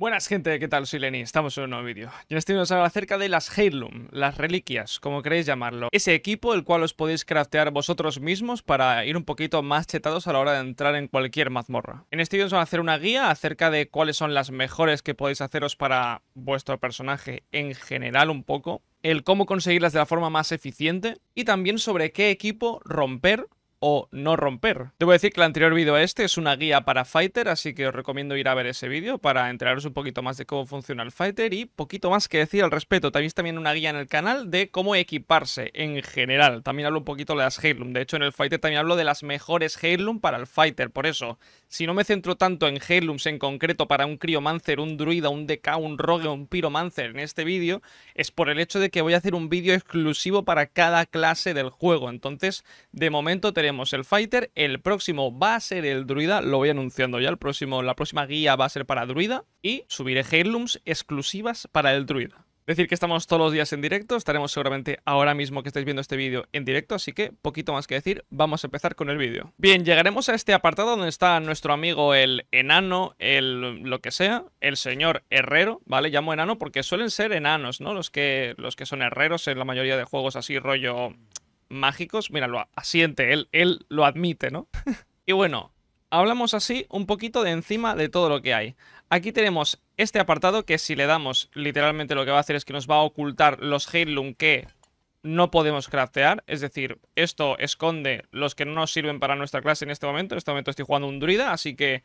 Buenas gente, ¿qué tal? Soy Lenny, estamos en un nuevo vídeo. en este vídeo os hablo acerca de las Heirloom, las reliquias, como queréis llamarlo. Ese equipo el cual os podéis craftear vosotros mismos para ir un poquito más chetados a la hora de entrar en cualquier mazmorra. En este vídeo os voy a hacer una guía acerca de cuáles son las mejores que podéis haceros para vuestro personaje en general un poco. El cómo conseguirlas de la forma más eficiente. Y también sobre qué equipo romper o no romper. Debo decir que el anterior vídeo a este es una guía para Fighter, así que os recomiendo ir a ver ese vídeo para enteraros un poquito más de cómo funciona el Fighter y poquito más que decir al respecto. Tenéis también una guía en el canal de cómo equiparse en general. También hablo un poquito de las Heirloom. De hecho, en el Fighter también hablo de las mejores Heirloom para el Fighter. Por eso, si no me centro tanto en Heirlooms en concreto para un Criomancer, un Druida, un DK, un Rogue, un Piromancer en este vídeo, es por el hecho de que voy a hacer un vídeo exclusivo para cada clase del juego. Entonces, de momento tenéis el fighter, el próximo va a ser el druida, lo voy anunciando ya, el próximo, la próxima guía va a ser para druida y subiré heirlooms exclusivas para el druida. Decir que estamos todos los días en directo, estaremos seguramente ahora mismo que estáis viendo este vídeo en directo, así que poquito más que decir, vamos a empezar con el vídeo. Bien, llegaremos a este apartado donde está nuestro amigo el enano, el lo que sea, el señor herrero, ¿vale? Llamo enano porque suelen ser enanos, ¿no? Los que, los que son herreros en la mayoría de juegos así rollo mágicos. Mira, lo asiente, él, él lo admite, ¿no? y bueno, hablamos así un poquito de encima de todo lo que hay. Aquí tenemos este apartado que si le damos, literalmente lo que va a hacer es que nos va a ocultar los Heirloom que no podemos craftear. Es decir, esto esconde los que no nos sirven para nuestra clase en este momento. En este momento estoy jugando un druida, así que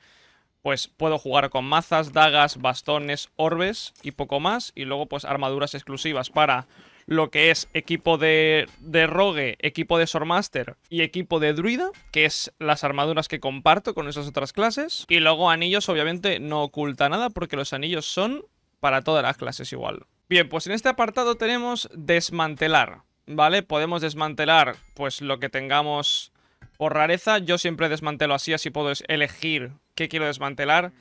pues puedo jugar con mazas, dagas, bastones, orbes y poco más. Y luego pues armaduras exclusivas para lo que es equipo de, Rogue, equipo de Sormaster y equipo de Druida, que es las armaduras que comparto con esas otras clases. Y luego anillos, obviamente, no oculta nada porque los anillos son para todas las clases igual. Bien, pues en este apartado tenemos desmantelar, ¿vale? Podemos desmantelar pues lo que tengamos por rareza. Yo siempre desmantelo así, así puedo elegir qué quiero desmantelar.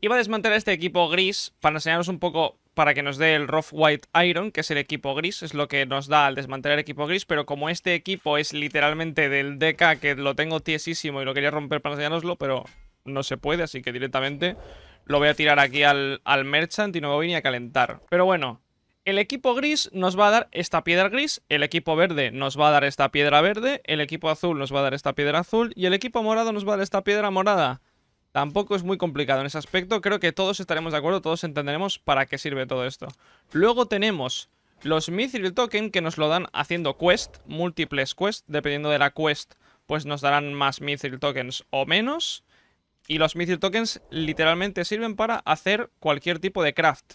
Iba a desmantelar este equipo gris para enseñaros un poco para que nos dé el Rough White Iron, que es el equipo gris, es lo que nos da al desmantelar el equipo gris, pero como este equipo es literalmente del DK, que lo tengo tiesísimo y lo quería romper para enseñaroslo, pero no se puede, así que directamente lo voy a tirar aquí al, al Merchant y no me voy ni a calentar. Pero bueno, el equipo gris nos va a dar esta piedra gris, el equipo verde nos va a dar esta piedra verde, el equipo azul nos va a dar esta piedra azul y el equipo morado nos va a dar esta piedra morada. Tampoco es muy complicado en ese aspecto. Creo que todos estaremos de acuerdo, todos entenderemos para qué sirve todo esto. Luego tenemos los Mithril Token que nos lo dan haciendo quest, múltiples quest. Dependiendo de la quest, pues nos darán más Mithril Tokens o menos. Y los Mithril Tokens literalmente sirven para hacer cualquier tipo de craft.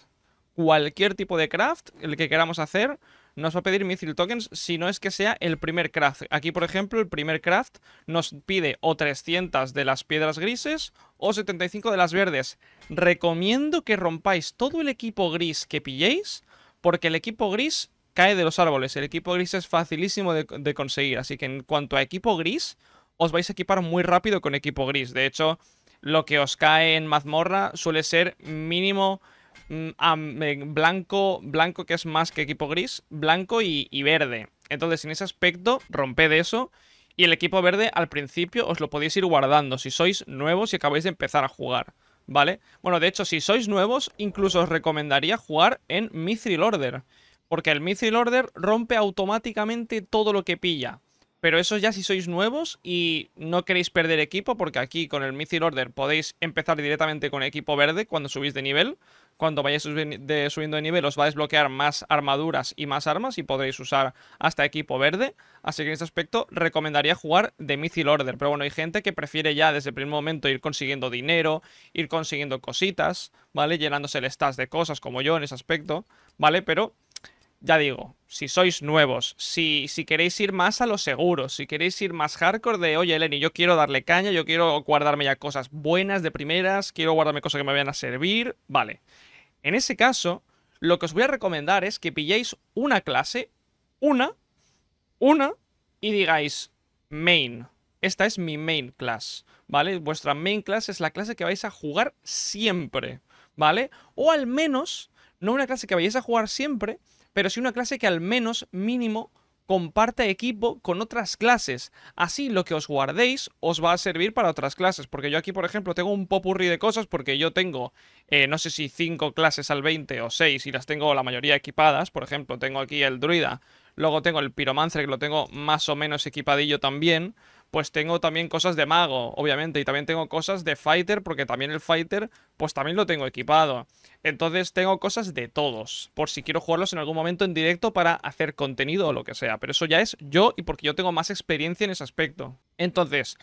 Cualquier tipo de craft, el que queramos hacer, nos va a pedir Mithril Tokens si no es que sea el primer craft. Aquí, por ejemplo, el primer craft nos pide o 300 de las piedras grises o 75 de las verdes. Recomiendo que rompáis todo el equipo gris que pilléis porque el equipo gris cae de los árboles. El equipo gris es facilísimo de conseguir, así que en cuanto a equipo gris, os vais a equipar muy rápido con equipo gris. De hecho, lo que os cae en mazmorra suele ser mínimo Mm, blanco, blanco que es más que equipo gris, blanco y, verde. Entonces en ese aspecto de eso y el equipo verde al principio os lo podéis ir guardando si sois nuevos y acabáis de empezar a jugar. ¿Vale? Bueno, de hecho, si sois nuevos, incluso os recomendaría jugar en Mithril Order. Porque el Mithril Order rompe automáticamente todo lo que pilla. Pero eso ya si sois nuevos y no queréis perder equipo, porque aquí con el Mythic Order podéis empezar directamente con equipo verde cuando subís de nivel. Cuando vayáis subiendo de nivel os va a desbloquear más armaduras y más armas y podréis usar hasta equipo verde. Así que en este aspecto recomendaría jugar de Mythic Order. Pero bueno, hay gente que prefiere ya desde el primer momento ir consiguiendo dinero, ir consiguiendo cositas, ¿vale? Llenándose el stash de cosas como yo en ese aspecto, ¿vale? Pero ya digo, si sois nuevos, si, si queréis ir más a lo seguro, si queréis ir más hardcore de, oye, Lenny, yo quiero darle caña, yo quiero guardarme ya cosas buenas de primeras, quiero guardarme cosas que me vayan a servir, vale. En ese caso, lo que os voy a recomendar es que pilléis una clase, una, una, y digáis main. Esta es mi main class, ¿vale? Vuestra main class es la clase que vais a jugar siempre, ¿vale? O al menos, no una clase que vayáis a jugar siempre, pero si una clase que al menos mínimo comparte equipo con otras clases. Así lo que os guardéis os va a servir para otras clases. Porque yo aquí, por ejemplo, tengo un popurri de cosas porque yo tengo, eh, no sé si 5 clases al 20 o 6 y las tengo la mayoría equipadas. Por ejemplo, tengo aquí el druida, luego tengo el piromancer que lo tengo más o menos equipadillo también pues tengo también cosas de mago, obviamente, y también tengo cosas de fighter, porque también el fighter, pues también lo tengo equipado. Entonces tengo cosas de todos, por si quiero jugarlos en algún momento en directo para hacer contenido o lo que sea, pero eso ya es yo y porque yo tengo más experiencia en ese aspecto. Entonces,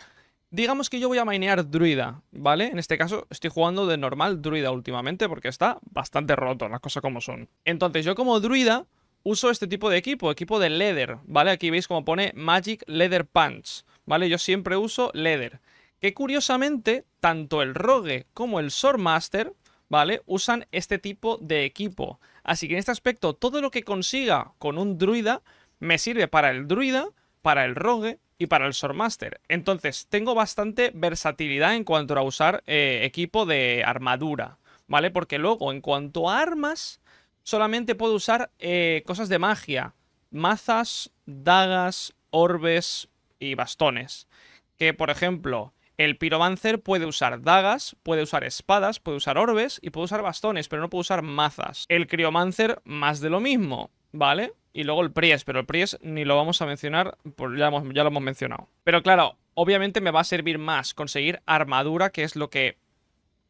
Digamos que yo voy a mainear druida, ¿vale? En este caso estoy jugando de normal druida últimamente porque está bastante roto, las cosas como son. Entonces yo como druida uso este tipo de equipo, equipo de leather, ¿vale? Aquí veis como pone Magic Leather Punch. ¿vale? Yo siempre uso Leather. Que curiosamente, tanto el Rogue como el Swordmaster, ¿vale? Usan este tipo de equipo. Así que en este aspecto, todo lo que consiga con un druida me sirve para el druida, para el rogue y para el Swordmaster. Entonces, tengo bastante versatilidad en cuanto a usar eh, equipo de armadura, ¿vale? Porque luego, en cuanto a armas, solamente puedo usar eh, cosas de magia. Mazas, dagas, orbes, y bastones. Que, por ejemplo, el piromancer puede usar dagas, puede usar espadas, puede usar orbes y puede usar bastones, pero no puede usar mazas. El criomancer, más de lo mismo, ¿vale? Y luego el priest pero el priest ni lo vamos a mencionar, pues ya, ya lo hemos mencionado. Pero claro, obviamente me va a servir más conseguir armadura, que es lo que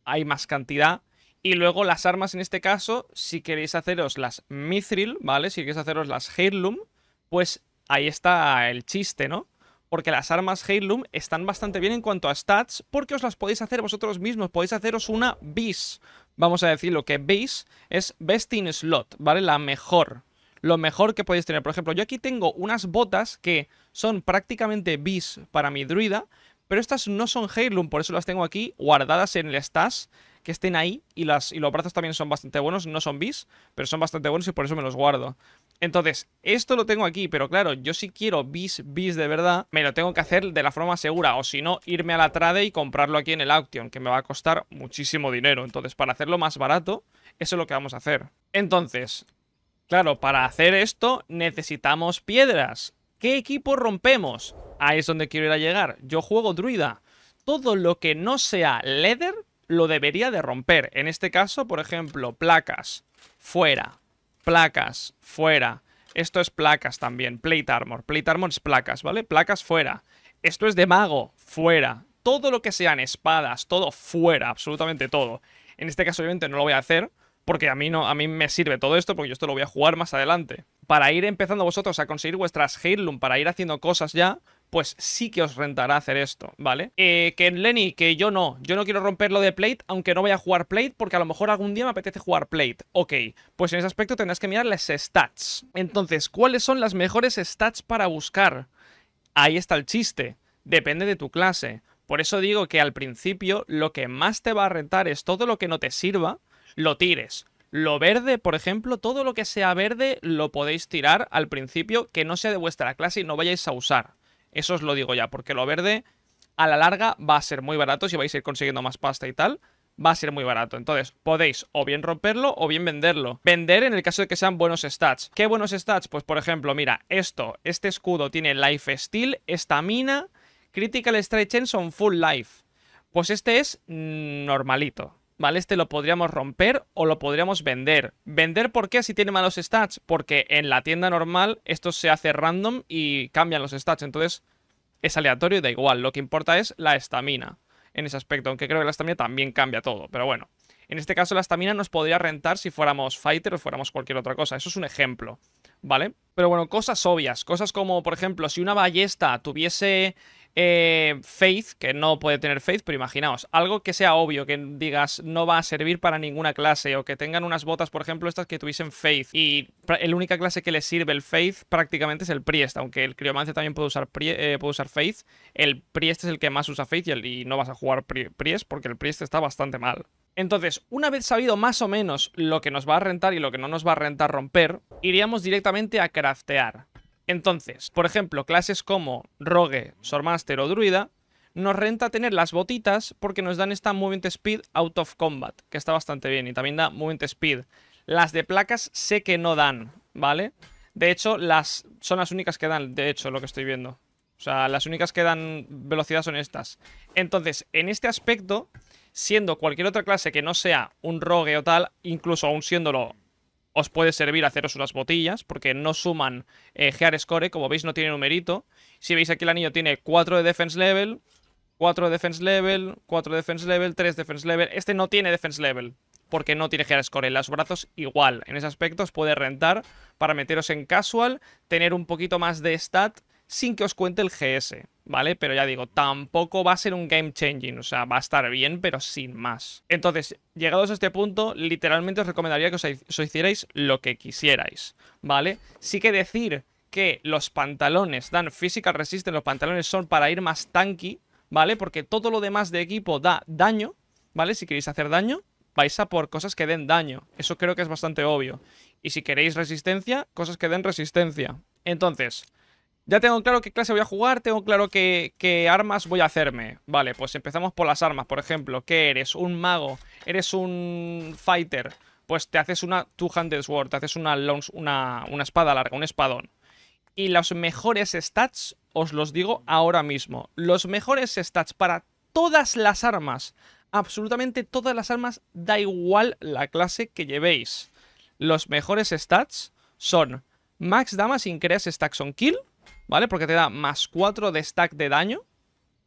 hay más cantidad. Y luego las armas en este caso, si queréis haceros las Mithril, ¿vale? Si queréis haceros las Heirloom, pues ahí está el chiste, ¿no? porque las armas Heirloom están bastante bien en cuanto a stats, porque os las podéis hacer vosotros mismos, podéis haceros una bis, vamos a decirlo, que bis es best in slot, ¿vale? La mejor, lo mejor que podéis tener. Por ejemplo, yo aquí tengo unas botas que son prácticamente bis para mi druida, pero estas no son Heirloom, por eso las tengo aquí guardadas en el stash que estén ahí y, las, y los brazos también son bastante buenos, no son bis, pero son bastante buenos y por eso me los guardo. Entonces, esto lo tengo aquí, pero claro, yo si quiero bis, bis de verdad, me lo tengo que hacer de la forma segura, o si no, irme a la trade y comprarlo aquí en el Auction, que me va a costar muchísimo dinero. Entonces, para hacerlo más barato, eso es lo que vamos a hacer. Entonces, claro, para hacer esto necesitamos piedras. ¿Qué equipo rompemos? Ahí es donde quiero ir a llegar. Yo juego druida. Todo lo que no sea leather lo debería de romper. En este caso, por ejemplo, placas, fuera, placas, fuera. Esto es placas también, plate armor. Plate armor es placas, ¿vale? Placas fuera. Esto es de mago, fuera. Todo lo que sean espadas, todo fuera, absolutamente todo. En este caso, obviamente, no lo voy a hacer porque a mí no, a mí me sirve todo esto, porque yo esto lo voy a jugar más adelante. Para ir empezando vosotros a conseguir vuestras Heirloom, para ir haciendo cosas ya, pues sí que os rentará hacer esto, ¿vale? Eh, que Lenny, que yo no, yo no quiero romper lo de Plate, aunque no vaya a jugar Plate, porque a lo mejor algún día me apetece jugar Plate. Ok, pues en ese aspecto tendrás que mirar las stats. Entonces, ¿cuáles son las mejores stats para buscar? Ahí está el chiste, depende de tu clase. Por eso digo que al principio lo que más te va a rentar es todo lo que no te sirva, lo tires. Lo verde, por ejemplo, todo lo que sea verde lo podéis tirar al principio, que no sea de vuestra clase y no vayáis a usar. Eso os lo digo ya, porque lo verde a la larga va a ser muy barato si vais a ir consiguiendo más pasta y tal va a ser muy barato. Entonces, podéis o bien romperlo o bien venderlo. Vender en el caso de que sean buenos stats. ¿Qué buenos stats? Pues, por ejemplo, mira, esto, este escudo tiene Life Steal, Estamina, Critical Strike Chance on Full Life. Pues este es mm, normalito. ¿vale? Este lo podríamos romper o lo podríamos vender. ¿Vender por qué si tiene malos stats? Porque en la tienda normal esto se hace random y cambian los stats, entonces es aleatorio y da igual. Lo que importa es la estamina en ese aspecto, aunque creo que la estamina también cambia todo, pero bueno. En este caso la estamina nos podría rentar si fuéramos fighter o fuéramos cualquier otra cosa. Eso es un ejemplo, ¿vale? Pero bueno, cosas obvias. Cosas como, por ejemplo, si una ballesta tuviese eh, faith, que no puede tener faith, pero imaginaos, algo que sea obvio, que digas no va a servir para ninguna clase, o que tengan unas botas, por ejemplo, estas que tuviesen faith, y la única clase que le sirve el faith prácticamente es el priest, aunque el Criomancer también eh, puede usar, faith, el priest es el que más usa faith y, no vas a jugar priest porque el priest está bastante mal. Entonces, una vez sabido más o menos lo que nos va a rentar y lo que no nos va a rentar romper, iríamos directamente a craftear. Entonces, por ejemplo, clases como Rogue, Sormaster o Druida nos renta tener las botitas porque nos dan esta Movement Speed Out of Combat, que está bastante bien, y también da Movement Speed. Las de placas sé que no dan, ¿vale? De hecho, las son las únicas que dan, de hecho, lo que estoy viendo. O sea, las únicas que dan velocidad son estas. Entonces, en este aspecto, siendo cualquier otra clase que no sea un rogue o tal, incluso aún siéndolo os puede servir haceros unas botillas, porque no suman eh, Gear Score, como veis no tiene numerito. Si veis aquí el anillo tiene 4 de Defense Level, 4 de Defense Level, 4 de Defense Level, 3 de Defense Level. Este no tiene Defense Level, porque no tiene Gear Score. En los brazos igual, en ese aspecto os puede rentar para meteros en Casual, tener un poquito más de stat sin que os cuente el GS. ¿vale? Pero ya digo, tampoco va a ser un game changing, o sea, va a estar bien, pero sin más. Entonces, llegados a este punto, literalmente os recomendaría que os, hicierais lo que quisierais, ¿vale? Sí que decir que los pantalones dan physical resistance, los pantalones son para ir más tanky, ¿vale? Porque todo lo demás de equipo da daño, ¿vale? Si queréis hacer daño, vais a por cosas que den daño. Eso creo que es bastante obvio. Y si queréis resistencia, cosas que den resistencia. Entonces, ya tengo claro qué clase voy a jugar, tengo claro qué, armas voy a hacerme. Vale, pues empezamos por las armas, por ejemplo. ¿Qué eres? ¿Un mago? ¿Eres un fighter? Pues te haces una two-handed sword, te haces una, una, una espada larga, un espadón. Y los mejores stats, os los digo ahora mismo. Los mejores stats para todas las armas, absolutamente todas las armas, da igual la clase que llevéis. Los mejores stats son max damage increase stacks on kill, ¿vale? Porque te da más 4 de stack de daño.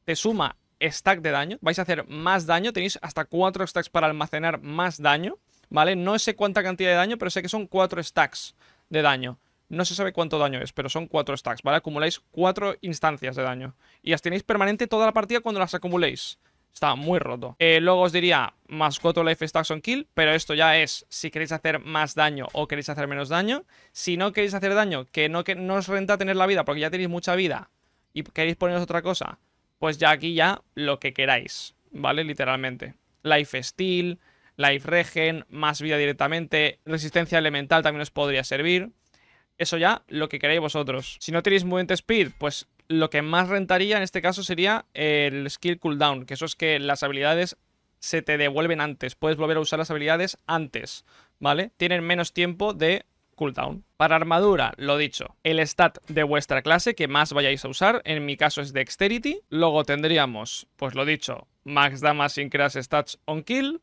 Te suma stack de daño. Vais a hacer más daño. Tenéis hasta 4 stacks para almacenar más daño, ¿vale? No sé cuánta cantidad de daño, pero sé que son 4 stacks de daño. No se sabe cuánto daño es, pero son 4 stacks, ¿vale? Acumuláis 4 instancias de daño. Y las tenéis permanente toda la partida cuando las acumuléis. Está muy roto. Eh, luego os diría más life stacks on kill, pero esto ya es si queréis hacer más daño o queréis hacer menos daño. Si no queréis hacer daño, que no, que no os renta tener la vida porque ya tenéis mucha vida y queréis poneros otra cosa, pues ya aquí ya lo que queráis, ¿vale? Literalmente. Life steal, life regen, más vida directamente, resistencia elemental también os podría servir. Eso ya, lo que queréis vosotros. Si no tenéis movement speed, pues lo que más rentaría en este caso sería el skill cooldown, que eso es que las habilidades se te devuelven antes, puedes volver a usar las habilidades antes, ¿vale? Tienen menos tiempo de cooldown. Para armadura, lo dicho, el stat de vuestra clase que más vayáis a usar, en mi caso es Dexterity, luego tendríamos, pues lo dicho, Max Damage sin Crash Stats on Kill,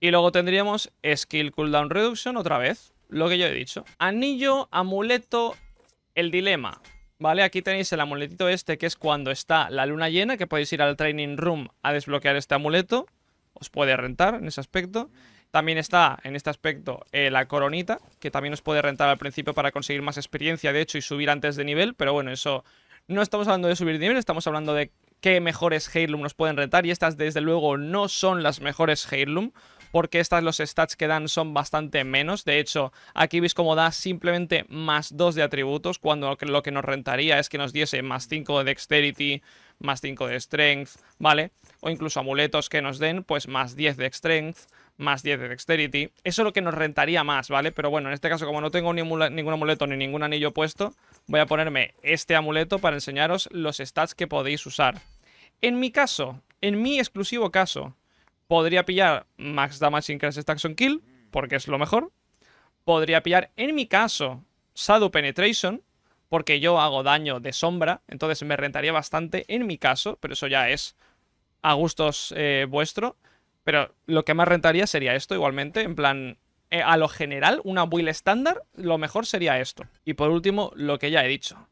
y luego tendríamos Skill Cooldown Reduction otra vez, lo que yo he dicho. Anillo, amuleto, el dilema, ¿Vale? Aquí tenéis el amuletito este, que es cuando está la luna llena, que podéis ir al training room a desbloquear este amuleto. Os puede rentar en ese aspecto. También está en este aspecto eh, la coronita, que también os puede rentar al principio para conseguir más experiencia, de hecho, y subir antes de nivel. Pero bueno, eso no estamos hablando de subir de nivel, estamos hablando de qué mejores Heirloom nos pueden rentar. Y estas, desde luego, no son las mejores Heirloom porque estas los stats que dan son bastante menos. De hecho, aquí veis cómo da simplemente más 2 de atributos, cuando lo que nos rentaría es que nos diese más 5 de dexterity, más 5 de strength, ¿vale? O incluso amuletos que nos den, pues más 10 de strength, más 10 de dexterity. Eso es lo que nos rentaría más, ¿vale? Pero bueno, en este caso, como no tengo ningún amuleto ni ningún anillo puesto, voy a ponerme este amuleto para enseñaros los stats que podéis usar. En mi caso, en mi exclusivo caso, Podría pillar Max Damage Increase on Kill, porque es lo mejor. Podría pillar, en mi caso, Shadow Penetration, porque yo hago daño de sombra, entonces me rentaría bastante en mi caso, pero eso ya es a gustos eh, vuestro. Pero lo que más rentaría sería esto igualmente, en plan, eh, a lo general, una build estándar, lo mejor sería esto. Y por último, lo que ya he dicho,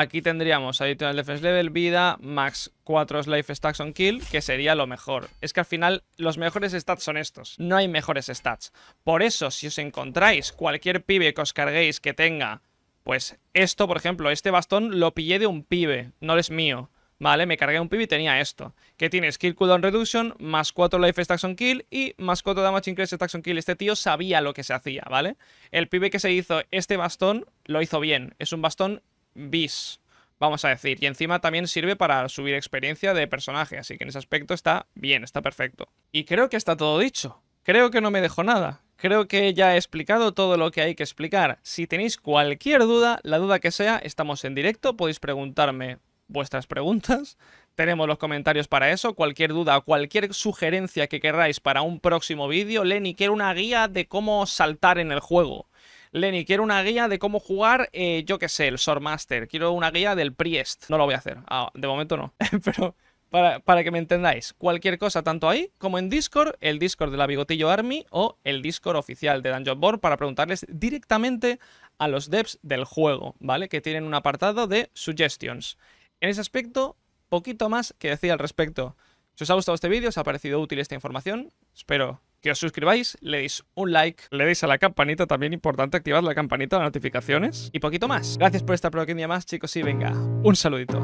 Aquí tendríamos Additional Defense Level, vida, max 4 Life Stacks on Kill, que sería lo mejor. Es que al final los mejores stats son estos, no hay mejores stats. Por eso, si os encontráis cualquier pibe que os carguéis que tenga, pues esto, por ejemplo, este bastón lo pillé de un pibe, no es mío. Vale, me cargué un pibe y tenía esto. Que tiene Skill Cooldown Reduction, más 4 Life Stacks on Kill y más 4 Damage Increase Stacks on Kill. Este tío sabía lo que se hacía, ¿vale? El pibe que se hizo este bastón lo hizo bien. Es un bastón bis, vamos a decir. Y encima también sirve para subir experiencia de personaje, así que en ese aspecto está bien, está perfecto. Y creo que está todo dicho. Creo que no me dejo nada. Creo que ya he explicado todo lo que hay que explicar. Si tenéis cualquier duda, la duda que sea, estamos en directo, podéis preguntarme vuestras preguntas. Tenemos los comentarios para eso. Cualquier duda, cualquier sugerencia que queráis para un próximo vídeo. Lenny, quiero una guía de cómo saltar en el juego. Lenny, quiero una guía de cómo jugar, eh, yo qué sé, el Swordmaster. Quiero una guía del Priest. No lo voy a hacer. Ah, de momento no. Pero para, para, que me entendáis, cualquier cosa, tanto ahí como en Discord, el Discord de la Bigotillo Army o el Discord oficial de Dungeon Board para preguntarles directamente a los devs del juego, ¿vale? Que tienen un apartado de suggestions. En ese aspecto, poquito más que decir al respecto. Si os ha gustado este vídeo, os ha parecido útil esta información, espero que os suscribáis, le deis un like, le deis a la campanita, también importante activar la campanita de notificaciones y poquito más. Gracias por estar por aquí un día más, chicos, y venga, un saludito.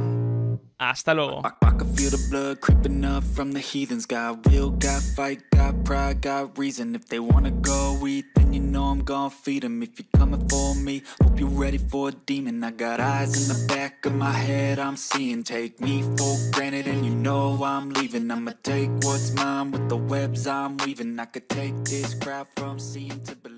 Hasta luego. you know I'm gonna feed them if you're coming for me hope you're ready for a demon i got eyes in the back of my head i'm seeing take me for granted and you know i'm leaving i'ma take what's mine with the webs i'm weaving i could take this crowd from seeing to believe